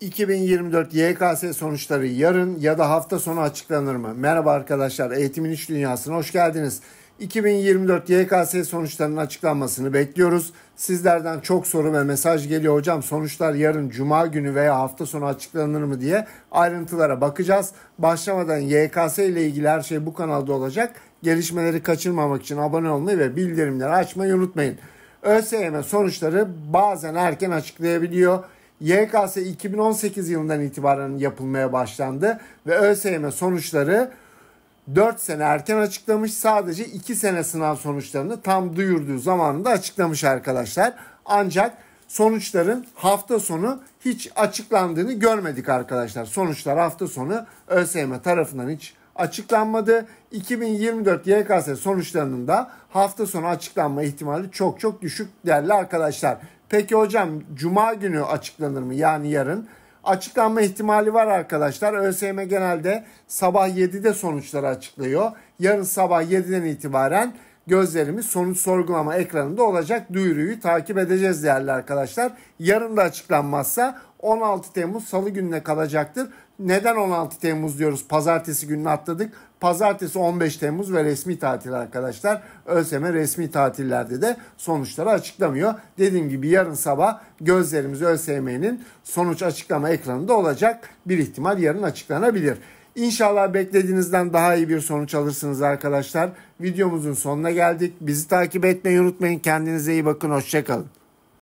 2024 YKS sonuçları yarın ya da hafta sonu açıklanır mı? Merhaba arkadaşlar, Eğitimin İş Dünyası'na hoş geldiniz. 2024 YKS sonuçlarının açıklanmasını bekliyoruz. Sizlerden çok soru ve mesaj geliyor hocam. Sonuçlar yarın cuma günü veya hafta sonu açıklanır mı diye ayrıntılara bakacağız. Başlamadan YKS ile ilgili her şey bu kanalda olacak. Gelişmeleri kaçırmamak için abone olmayı ve bildirimleri açmayı unutmayın. ÖSYM sonuçları bazen erken açıklayabiliyor YKS 2018 yılından itibaren yapılmaya başlandı ve ÖSYM sonuçları 4 sene erken açıklamış sadece 2 sene sınav sonuçlarını tam duyurduğu zamanında açıklamış arkadaşlar. Ancak sonuçların hafta sonu hiç açıklandığını görmedik arkadaşlar. Sonuçlar hafta sonu ÖSYM tarafından hiç açıklanmadı. 2024 YKS sonuçlarının da hafta sonu açıklanma ihtimali çok çok düşük değerli arkadaşlar. Peki hocam cuma günü açıklanır mı? Yani yarın. Açıklanma ihtimali var arkadaşlar. ÖSYM genelde sabah 7'de sonuçları açıklıyor. Yarın sabah 7'den itibaren gözlerimiz sonuç sorgulama ekranında olacak duyuruyu takip edeceğiz değerli arkadaşlar. Yarın da açıklanmazsa 16 Temmuz salı gününe kalacaktır. Neden 16 Temmuz diyoruz? Pazartesi gününü atladık. Pazartesi 15 Temmuz ve resmi tatil arkadaşlar. ÖSYM resmi tatillerde de sonuçları açıklamıyor. Dediğim gibi yarın sabah gözlerimiz ÖSYM'nin sonuç açıklama ekranında olacak. Bir ihtimal yarın açıklanabilir. İnşallah beklediğinizden daha iyi bir sonuç alırsınız arkadaşlar. Videomuzun sonuna geldik. Bizi takip etmeyi unutmayın. Kendinize iyi bakın. Hoşçakalın.